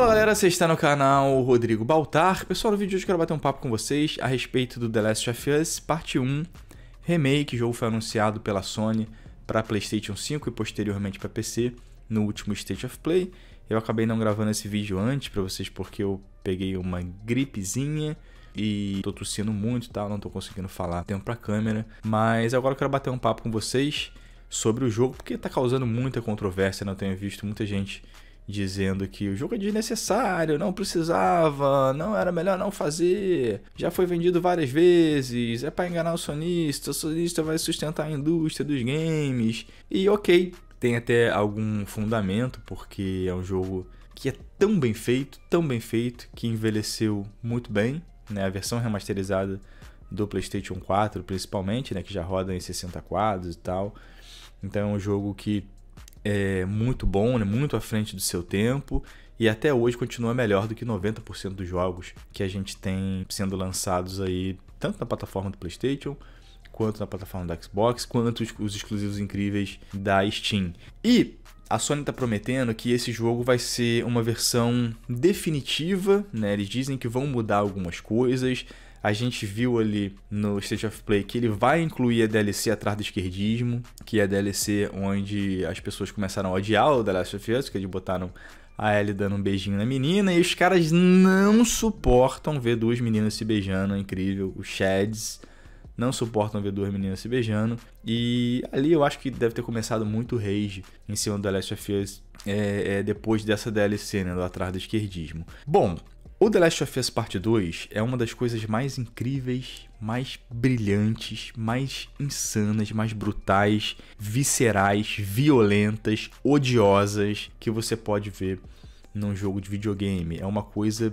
Fala galera, você está no canal Rodrigo Baltar. Pessoal, no vídeo de hoje eu quero bater um papo com vocês a respeito do The Last of Us Parte 1 Remake. O jogo foi anunciado pela Sony para PlayStation 5 e posteriormente para PC no último State of Play. Eu acabei não gravando esse vídeo antes para vocês porque eu peguei uma gripezinha e tô tossindo muito e tá? tal, não tô conseguindo falar tempo a câmera. Mas agora eu quero bater um papo com vocês sobre o jogo porque tá causando muita controvérsia, né? tenho visto muita gente dizendo que o jogo é desnecessário, não precisava, não era melhor não fazer, já foi vendido várias vezes, é para enganar o sonista, o sonista vai sustentar a indústria dos games. E ok, tem até algum fundamento, porque é um jogo que é tão bem feito, tão bem feito, que envelheceu muito bem, né? A versão remasterizada do PlayStation 4, principalmente, né, que já roda em 60 quadros e tal. Então é um jogo que é muito bom, né? muito à frente do seu tempo e até hoje continua melhor do que 90% dos jogos que a gente tem sendo lançados aí, tanto na plataforma do PlayStation quanto na plataforma da Xbox, quanto os exclusivos incríveis da Steam. E a Sony está prometendo que esse jogo vai ser uma versão definitiva, né? Eles dizem que vão mudar algumas coisas, a gente viu ali no State of Play que ele vai incluir a DLC atrás do esquerdismo, que é a DLC onde as pessoas começaram a odiar o The Last of Us, que eles botaram a Ellie dando um beijinho na menina, e os caras não suportam ver duas meninas se beijando, é incrível. os sheds não suportam ver duas meninas se beijando. E ali eu acho que deve ter começado muito rage em cima do The Last of Us é, é, depois dessa DLC, né, do Atrás do Esquerdismo. Bom, o The Last of Us Part 2 é uma das coisas mais incríveis, mais brilhantes, mais insanas, mais brutais, viscerais, violentas, odiosas que você pode ver num jogo de videogame. É uma coisa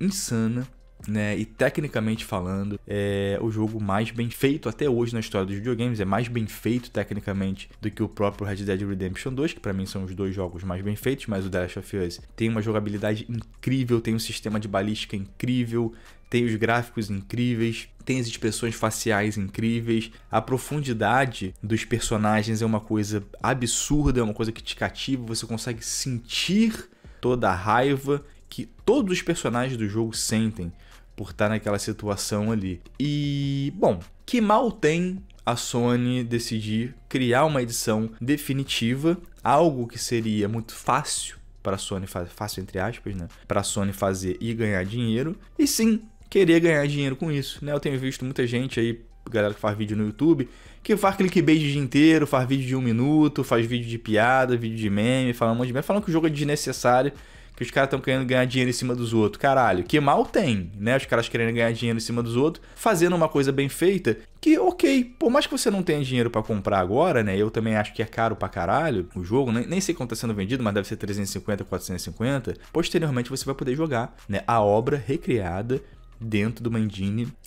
insana né? E tecnicamente falando, é o jogo mais bem feito até hoje na história dos videogames, é mais bem feito tecnicamente do que o próprio Red Dead Redemption 2, que para mim são os dois jogos mais bem feitos, mas o The Last of Us tem uma jogabilidade incrível, tem um sistema de balística incrível, tem os gráficos incríveis, tem as expressões faciais incríveis, a profundidade dos personagens é uma coisa absurda, é uma coisa que te cativa, você consegue sentir toda a raiva que todos os personagens do jogo sentem por estar tá naquela situação ali. E, bom, que mal tem a Sony decidir criar uma edição definitiva, algo que seria muito fácil para a Sony fazer, fácil entre aspas, né? Para a Sony fazer e ganhar dinheiro. E sim, querer ganhar dinheiro com isso, né? Eu tenho visto muita gente aí, galera que faz vídeo no YouTube, que faz clickbait o dia inteiro, faz vídeo de um minuto, faz vídeo de piada, vídeo de meme, fala um monte de meme, falando que o jogo é desnecessário que os caras estão querendo ganhar dinheiro em cima dos outros. Caralho, que mal tem, né? Os caras querendo ganhar dinheiro em cima dos outros, fazendo uma coisa bem feita, que ok, por mais que você não tenha dinheiro para comprar agora, né? Eu também acho que é caro pra caralho o jogo, nem, né? nem sei quanto tá sendo vendido, mas deve ser 350, 450. Posteriormente você vai poder jogar, né? A obra recriada dentro de uma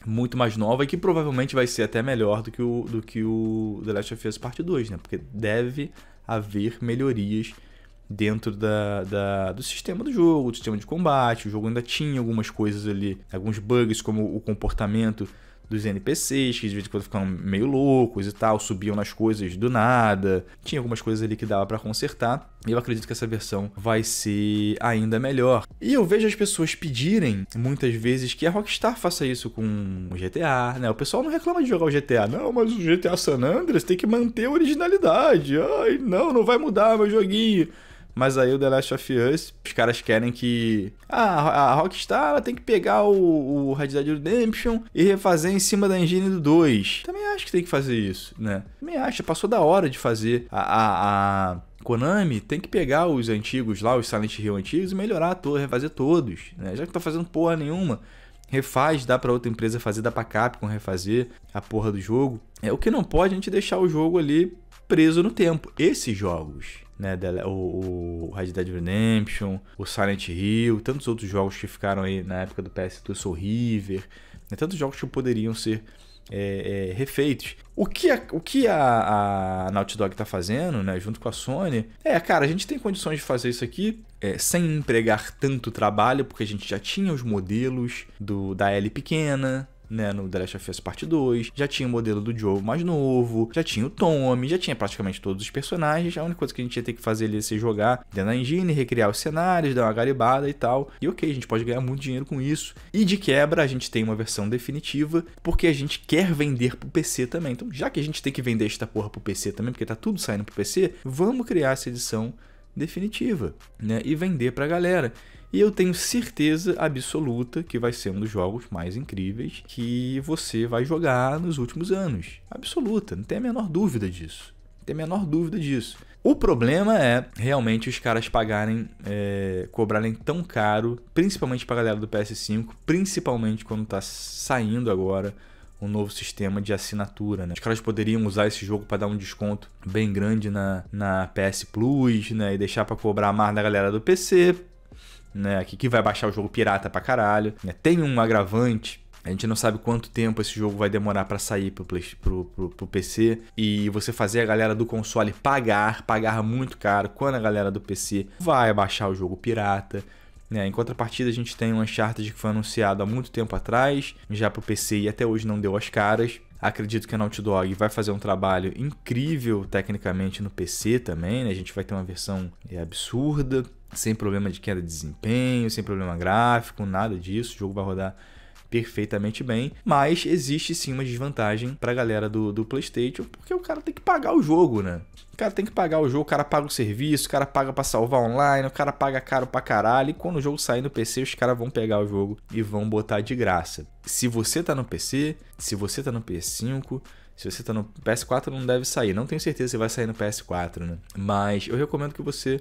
muito mais nova e que provavelmente vai ser até melhor do que o, do que o The Last of Us Part 2, né? Porque deve haver melhorias dentro da, da, do sistema do jogo, do sistema de combate. O jogo ainda tinha algumas coisas ali, alguns bugs como o comportamento dos NPCs, que de vez em quando ficavam meio loucos e tal, subiam nas coisas do nada. Tinha algumas coisas ali que dava para consertar. E eu acredito que essa versão vai ser ainda melhor. E eu vejo as pessoas pedirem muitas vezes que a Rockstar faça isso com o GTA, né? O pessoal não reclama de jogar o GTA, não, mas o GTA San Andreas tem que manter a originalidade. Ai, não, não vai mudar meu joguinho. Mas aí o The Last of Us, os caras querem que. Ah, a Rockstar ela tem que pegar o, o Red Dead Redemption e refazer em cima da engine do 2. Também acho que tem que fazer isso, né? Também acho, passou da hora de fazer a, a, a... Konami tem que pegar os antigos lá, os Silent Hill antigos, e melhorar, torre, refazer todos, né? Já que tá fazendo porra nenhuma, refaz, dá para outra empresa fazer, dá pra Capcom refazer a porra do jogo. É o que não pode é a gente deixar o jogo ali preso no tempo. Esses jogos, né? O, o Red Dead Redemption, o Silent Hill, tantos outros jogos que ficaram aí na época do PS2, Soul River, né? tantos jogos que poderiam ser é, é, refeitos. O que a, o que a, a Naughty Dog está fazendo, né, junto com a Sony, é, cara, a gente tem condições de fazer isso aqui é, sem empregar tanto trabalho, porque a gente já tinha os modelos do da L pequena, né, no The Last of Us Part 2, já tinha o modelo do Joe mais novo, já tinha o Tommy, já tinha praticamente todos os personagens, a única coisa que a gente ia ter que fazer ali é se jogar dentro da engine, recriar os cenários, dar uma garibada e tal, e ok, a gente pode ganhar muito dinheiro com isso, e de quebra a gente tem uma versão definitiva, porque a gente quer vender pro PC também, então já que a gente tem que vender esta porra pro PC também, porque tá tudo saindo pro PC, vamos criar essa edição definitiva, né? E vender para a galera. E eu tenho certeza absoluta que vai ser um dos jogos mais incríveis que você vai jogar nos últimos anos. Absoluta, não tem a menor dúvida disso. Não tem a menor dúvida disso. O problema é realmente os caras pagarem, é, cobrarem tão caro, principalmente para a galera do PS5, principalmente quando está saindo agora um novo sistema de assinatura, né? Os caras poderiam usar esse jogo para dar um desconto bem grande na, na PS Plus, né? E deixar para cobrar mais da galera do PC, né? Que, que vai baixar o jogo pirata pra caralho. Né? Tem um agravante a gente não sabe quanto tempo esse jogo vai demorar para sair pro, play, pro, pro, pro, PC. E você fazer a galera do console pagar, pagar muito caro, quando a galera do PC vai baixar o jogo pirata, né? Em contrapartida, a gente tem o Uncharted que foi anunciado há muito tempo atrás, já para o PC e até hoje não deu as caras. Acredito que a Naughty Dog vai fazer um trabalho incrível tecnicamente no PC também, né? A gente vai ter uma versão é, absurda, sem problema de queda de desempenho, sem problema gráfico, nada disso. O jogo vai rodar perfeitamente bem, mas existe sim uma desvantagem pra galera do, do PlayStation, porque o cara tem que pagar o jogo, né? O cara tem que pagar o jogo, o cara paga o serviço, o cara paga para salvar online, o cara paga caro pra caralho. E quando o jogo sair no PC, os caras vão pegar o jogo e vão botar de graça. Se você tá no PC, se você tá no PS5, se você tá no PS4, não deve sair. Não tenho certeza se vai sair no PS4, né? Mas eu recomendo que você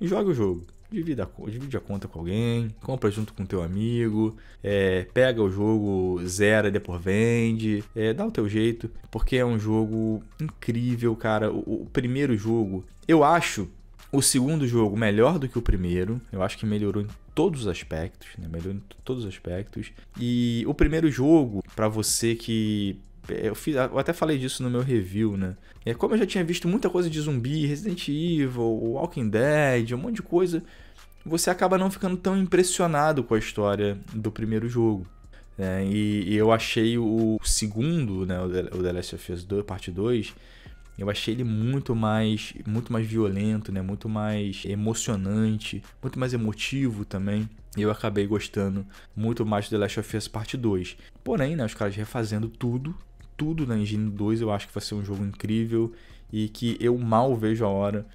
jogue o jogo divida, divide a conta com alguém, compra junto com teu amigo, é, pega o jogo, zera e depois vende, é, dá o teu jeito, porque é um jogo incrível, cara. O, o primeiro jogo, eu acho o segundo jogo melhor do que o primeiro, eu acho que melhorou em todos os aspectos, né? melhorou em todos os aspectos. E o primeiro jogo, para você que é, eu, fiz, eu, até falei disso no meu review, né? É, como eu já tinha visto muita coisa de zumbi, Resident Evil, Walking Dead, um monte de coisa, você acaba não ficando tão impressionado com a história do primeiro jogo. Né? E, e, eu achei o segundo, né, o The, Last of Us 2, parte 2, eu achei ele muito mais, muito mais violento, né? Muito mais emocionante, muito mais emotivo também. E eu acabei gostando muito mais do The Last of Us Parte 2. Porém, né, os caras refazendo tudo, tudo na Engine 2, eu acho que vai ser um jogo incrível e que eu mal vejo a hora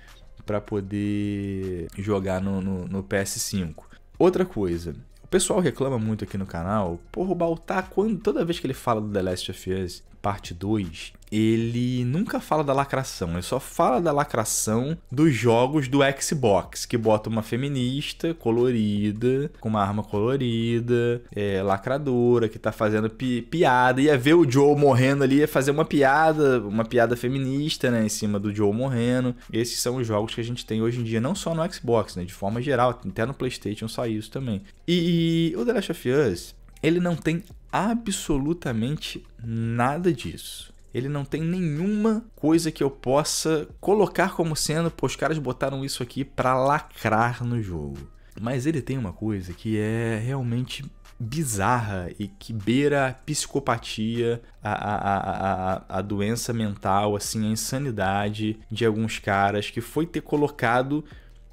para poder jogar no, no, no PS5. Outra coisa, o pessoal reclama muito aqui no canal porra, roubar o Taco toda vez que ele fala do The Last of Us parte 2, ele nunca fala da lacração, ele só fala da lacração dos jogos do Xbox, que bota uma feminista colorida, com uma arma colorida, é, lacradora, que tá fazendo pi piada. Ia ver o Joe morrendo ali, ia fazer uma piada, uma piada feminista, né, em cima do Joe morrendo. Esses são os jogos que a gente tem hoje em dia, não só no Xbox, né, de forma geral, até no PlayStation sai isso também. E, e o The Last of Us, ele não tem absolutamente nada disso. Ele não tem nenhuma coisa que eu possa colocar como sendo, pô, os caras botaram isso aqui para lacrar no jogo. Mas ele tem uma coisa que é realmente bizarra e que beira a psicopatia, a, a, a, a doença mental, assim, a insanidade de alguns caras que foi ter colocado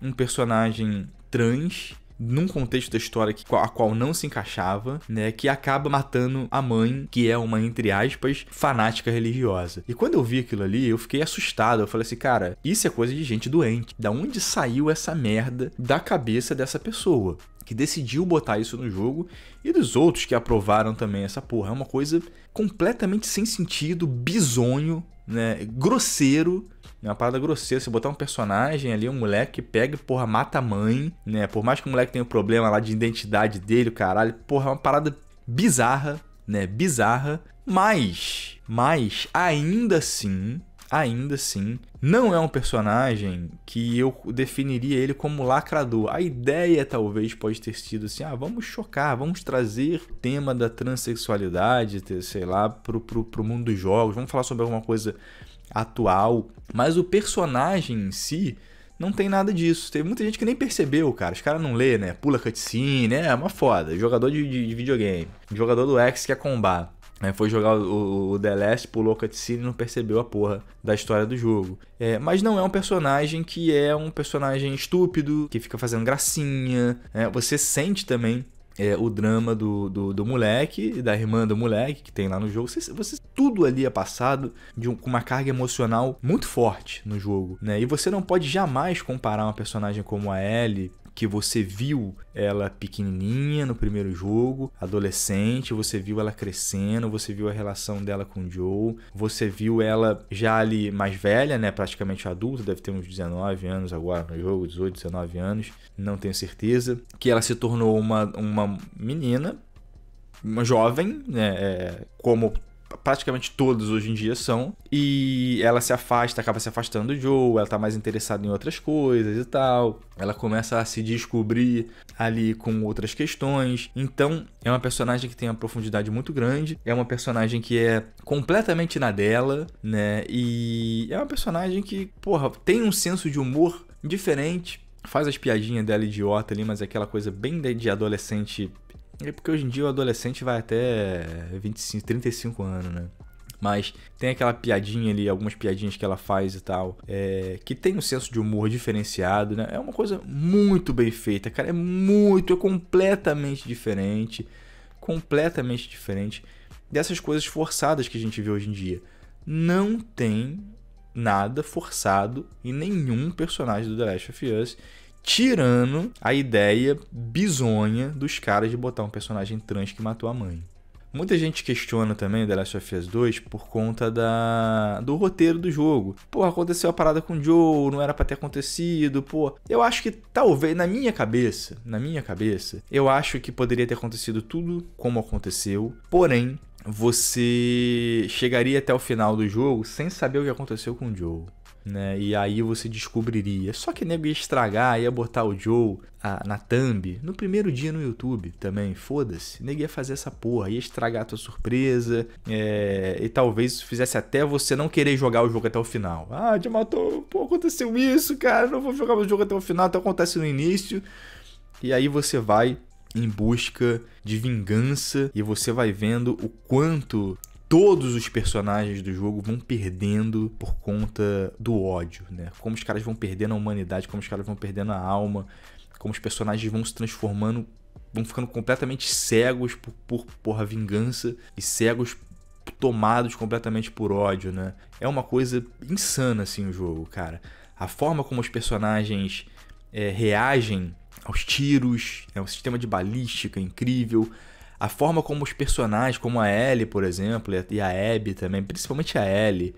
um personagem trans num contexto da história que, a qual não se encaixava, né? Que acaba matando a mãe, que é uma, entre aspas, fanática religiosa. E quando eu vi aquilo ali, eu fiquei assustado. Eu falei assim, cara, isso é coisa de gente doente. Da onde saiu essa merda da cabeça dessa pessoa? que decidiu botar isso no jogo e dos outros que aprovaram também essa porra. É uma coisa completamente sem sentido, bizonho, né, grosseiro é uma parada grosseira. Você botar um personagem ali, um moleque que pega e, porra, mata a mãe, né? Por mais que o moleque tenha um problema lá de identidade dele, o caralho. Porra, é uma parada bizarra, né? Bizarra. Mas, mas, ainda assim, ainda assim, não é um personagem que eu definiria ele como lacrador. A ideia talvez pode ter sido assim: ah, vamos chocar, vamos trazer tema da transexualidade, sei lá, pro, pro, pro mundo dos jogos, vamos falar sobre alguma coisa atual, mas o personagem em si não tem nada disso. Teve muita gente que nem percebeu, cara. Os caras não lê, né? Pula cutscene, né? É uma foda. Jogador de, de, de videogame. Jogador do X que é combar. É, foi jogar o, o The Last, pulou cutscene e não percebeu a porra da história do jogo. É, mas não é um personagem que é um personagem estúpido, que fica fazendo gracinha. É, você sente também é, o drama do, do, do, moleque, da irmã do moleque que tem lá no jogo. Você, você tudo ali é passado de um, com uma carga emocional muito forte no jogo, né? E você não pode jamais comparar uma personagem como a Ellie que você viu ela pequenininha no primeiro jogo, adolescente, você viu ela crescendo, você viu a relação dela com o Joe, você viu ela já ali mais velha, né, praticamente adulta, deve ter uns 19 anos agora no jogo, 18, 19 anos, não tenho certeza, que ela se tornou uma, uma menina, uma jovem, né, é, como praticamente todos hoje em dia são. E ela se afasta, acaba se afastando do Joe, ela tá mais interessada em outras coisas e tal. Ela começa a se descobrir ali com outras questões. Então, é uma personagem que tem uma profundidade muito grande, é uma personagem que é completamente na dela, né? E é uma personagem que, porra, tem um senso de humor diferente, faz as piadinhas dela idiota ali, mas é aquela coisa bem de adolescente é porque hoje em dia o adolescente vai até 25, 35 anos, né? Mas tem aquela piadinha ali, algumas piadinhas que ela faz e tal, é, que tem um senso de humor diferenciado, né? É uma coisa muito bem feita, cara. É muito, é completamente diferente. Completamente diferente dessas coisas forçadas que a gente vê hoje em dia. Não tem nada forçado em nenhum personagem do The Last of Us tirando a ideia bizonha dos caras de botar um personagem trans que matou a mãe. Muita gente questiona também o The Last of Us 2 por conta da do roteiro do jogo. Pô, aconteceu a parada com o Joe, não era para ter acontecido, pô. Eu acho que talvez na minha cabeça, na minha cabeça, eu acho que poderia ter acontecido tudo como aconteceu. Porém, você chegaria até o final do jogo sem saber o que aconteceu com o Joe né? E aí você descobriria. Só que nego né, ia estragar, ia botar o Joe a, na thumb no primeiro dia no YouTube também. Foda-se. Nego ia fazer essa porra, ia estragar a tua surpresa. É, e talvez fizesse até você não querer jogar o jogo até o final. Ah, te matou, pô, aconteceu isso, cara. Não vou jogar o jogo até o final, até então acontece no início. E aí você vai em busca de vingança e você vai vendo o quanto todos os personagens do jogo vão perdendo por conta do ódio, né? Como os caras vão perdendo a humanidade, como os caras vão perdendo a alma, como os personagens vão se transformando, vão ficando completamente cegos por, por porra vingança e cegos tomados completamente por ódio, né? É uma coisa insana assim o jogo, cara. A forma como os personagens é, reagem aos tiros, é um sistema de balística incrível a forma como os personagens, como a Ellie, por exemplo, e a Abby também, principalmente a Ellie,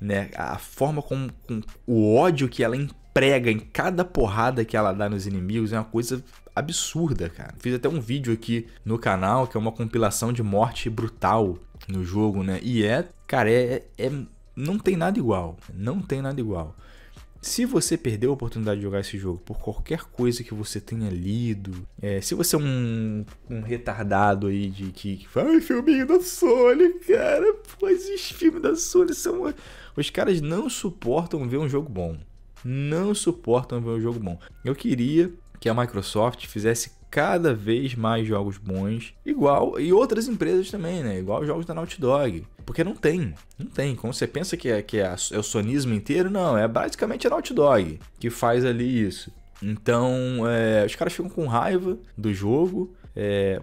né? A forma como, com o ódio que ela emprega em cada porrada que ela dá nos inimigos é uma coisa absurda, cara. Fiz até um vídeo aqui no canal que é uma compilação de morte brutal no jogo, né? E é, cara, é, é não tem nada igual, não tem nada igual. Se você perdeu a oportunidade de jogar esse jogo por qualquer coisa que você tenha lido, é, se você é um, um retardado aí de que, fala, ah, filminho da Sony, cara, pois os filmes da Sony são. Os caras não suportam ver um jogo bom. Não suportam ver um jogo bom. Eu queria que a Microsoft fizesse cada vez mais jogos bons, igual e outras empresas também, né? Igual os jogos da Naughty Dog. Porque não tem, não tem. Como você pensa que é, que é, é o sonismo inteiro, não. É basicamente a Naughty Dog que faz ali isso. Então, é, os caras ficam com raiva do jogo, é,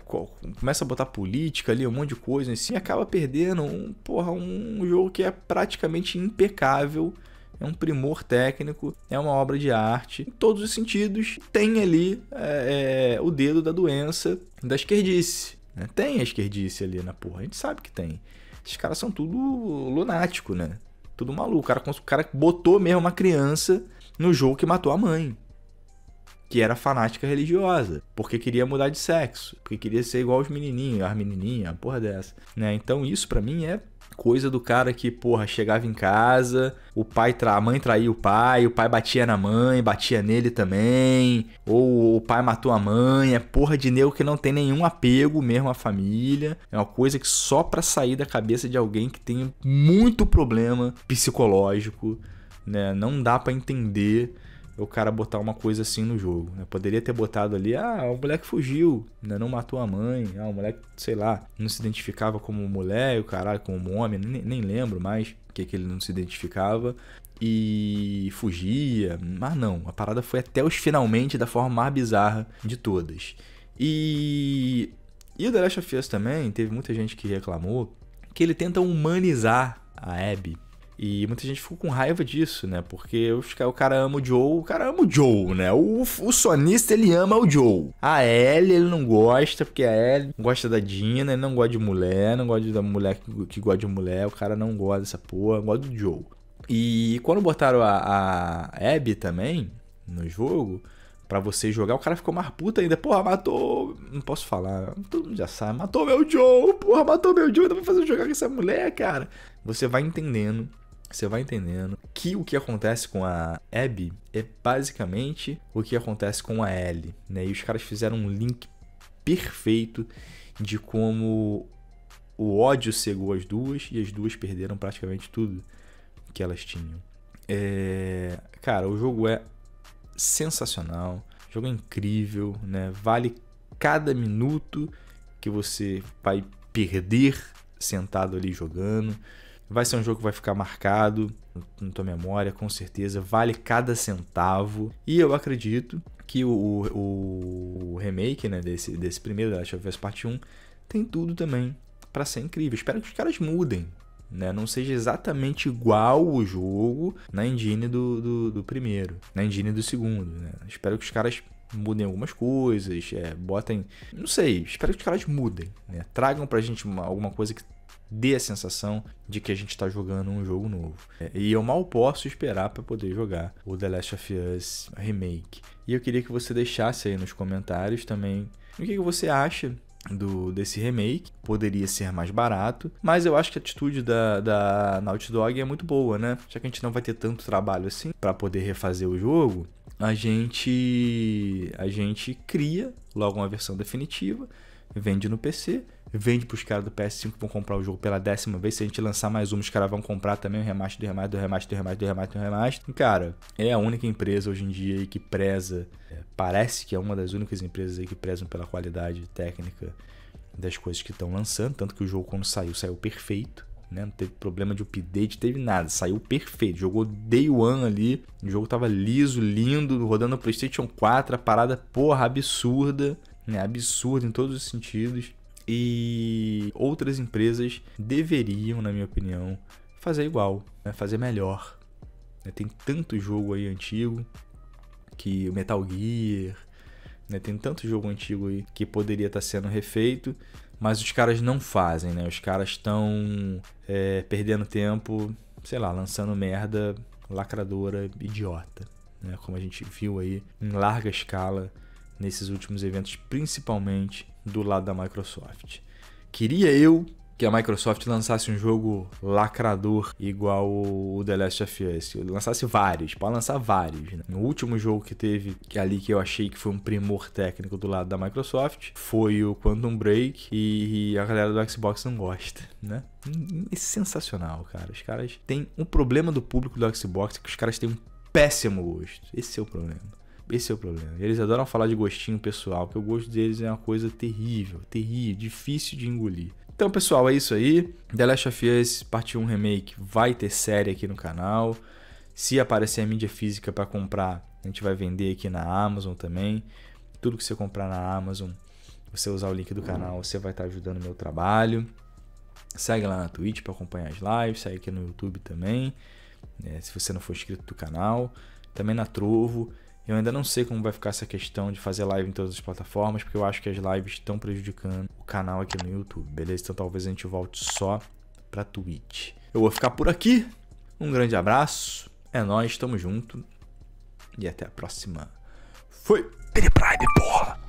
começa a botar política ali, um monte de coisa, assim, e acaba perdendo um, porra, um jogo que é praticamente impecável é um primor técnico, é uma obra de arte, em todos os sentidos, tem ali é, é, o dedo da doença da esquerdice. Né? Tem a esquerdice ali na porra, a gente sabe que tem. Esses caras são tudo lunático, né? Tudo maluco. O cara, o cara botou mesmo uma criança no jogo que matou a mãe. Que era fanática religiosa, porque queria mudar de sexo, porque queria ser igual aos menininhos, as menininhas, porra dessa, né? Então isso para mim é coisa do cara que, porra, chegava em casa, o pai tra... a mãe traía o pai, o pai batia na mãe, batia nele também, ou o pai matou a mãe, é porra de nego que não tem nenhum apego mesmo à família. É uma coisa que só pra sair da cabeça de alguém que tem muito problema psicológico, né? Não dá para entender é o cara botar uma coisa assim no jogo. Né? Poderia ter botado ali, ah, o moleque fugiu, né? não matou a mãe, ah, o moleque, sei lá, não se identificava como mulher, o caralho, como homem, nem, nem lembro mais o que, que ele não se identificava. E fugia, mas não, a parada foi até os finalmente da forma mais bizarra de todas. E. E o The Last of Us também, teve muita gente que reclamou que ele tenta humanizar a Abby e muita gente ficou com raiva disso, né? Porque ah, o cara ama o Joe, o cara ama o Joe, né? O, o sonista, ele ama o Joe. A Ellie, ele não gosta, porque a Ellie gosta da Dina, ele não gosta de mulher, não gosta da mulher que, que gosta de mulher, o cara não gosta dessa porra, gosta do Joe. E quando botaram a, a Abby também no jogo, para você jogar, o cara ficou mais puto ainda. Porra, matou. Não posso falar, todo mundo já sabe. Matou meu Joe, porra, matou meu Joe, ainda então vou fazer jogar com essa mulher, cara. Você vai entendendo você vai entendendo que o que acontece com a Abby é basicamente o que acontece com a Ellie, né? E os caras fizeram um link perfeito de como o ódio cegou as duas e as duas perderam praticamente tudo que elas tinham. É... Cara, o jogo é sensacional, o jogo é incrível, né? Vale cada minuto que você vai perder sentado ali jogando. Vai ser um jogo que vai ficar marcado na tua memória, com certeza. Vale cada centavo. E eu acredito que o, o, o remake né, desse, desse primeiro, Last of Us Part 1, tem tudo também para ser incrível. Espero que os caras mudem. Né? Não seja exatamente igual o jogo na engine do, do, do primeiro, na engine do segundo. Né? Espero que os caras mudem algumas coisas, é, botem. Não sei, espero que os caras mudem, né? Tragam pra gente uma, alguma coisa que dê a sensação de que a gente está jogando um jogo novo. É, e eu mal posso esperar para poder jogar o The Last of Us Remake. E eu queria que você deixasse aí nos comentários também o que, que você acha do desse remake. Poderia ser mais barato, mas eu acho que a atitude da, da Naughty Dog é muito boa, né? Já que a gente não vai ter tanto trabalho assim para poder refazer o jogo, a gente a gente cria logo uma versão definitiva, vende no PC Vende pros caras do PS5 que vão comprar o jogo pela décima vez. Se a gente lançar mais uma, os caras vão comprar também o remaster do remaster do remaster do remaster do remaster do remaster. Então, cara, é a única empresa hoje em dia aí que preza. É, parece que é uma das únicas empresas aí que prezam pela qualidade técnica das coisas que estão lançando. Tanto que o jogo, quando saiu, saiu perfeito. Né? Não teve problema de update, teve nada. Saiu perfeito. Jogou day one ali. O jogo tava liso, lindo, rodando no PlayStation 4. A parada, porra, absurda. Né? Absurda em todos os sentidos. E outras empresas deveriam, na minha opinião, fazer igual, né? fazer melhor. Né? Tem tanto jogo aí antigo que o Metal Gear, né? tem tanto jogo antigo aí que poderia estar tá sendo refeito, mas os caras não fazem, né? Os caras estão é, perdendo tempo, sei lá, lançando merda lacradora, idiota, né? Como a gente viu aí em larga escala nesses últimos eventos, principalmente do lado da Microsoft. Queria eu que a Microsoft lançasse um jogo lacrador igual o The Last of Us. Lançasse vários, para lançar vários. Né? O último jogo que teve que ali que eu achei que foi um primor técnico do lado da Microsoft foi o Quantum Break e a galera do Xbox não gosta, né? É sensacional, cara. Os caras têm um problema do público do Xbox que os caras têm um péssimo gosto. Esse é o problema. Esse é o problema. Eles adoram falar de gostinho pessoal, porque o gosto deles é uma coisa terrível, terrível, difícil de engolir. Então, pessoal, é isso aí. The Last of Us Parte 1 Remake vai ter série aqui no canal. Se aparecer a mídia física para comprar, a gente vai vender aqui na Amazon também. Tudo que você comprar na Amazon, você usar o link do canal, você vai estar ajudando o meu trabalho. Segue lá na Twitch para acompanhar as lives, segue aqui no YouTube também, né, se você não for inscrito do canal. Também na Trovo. Eu ainda não sei como vai ficar essa questão de fazer live em todas as plataformas, porque eu acho que as lives estão prejudicando o canal aqui no YouTube, beleza? Então talvez a gente volte só pra Twitch. Eu vou ficar por aqui. Um grande abraço. É nóis, tamo junto. E até a próxima. Fui! Piri Prime, porra!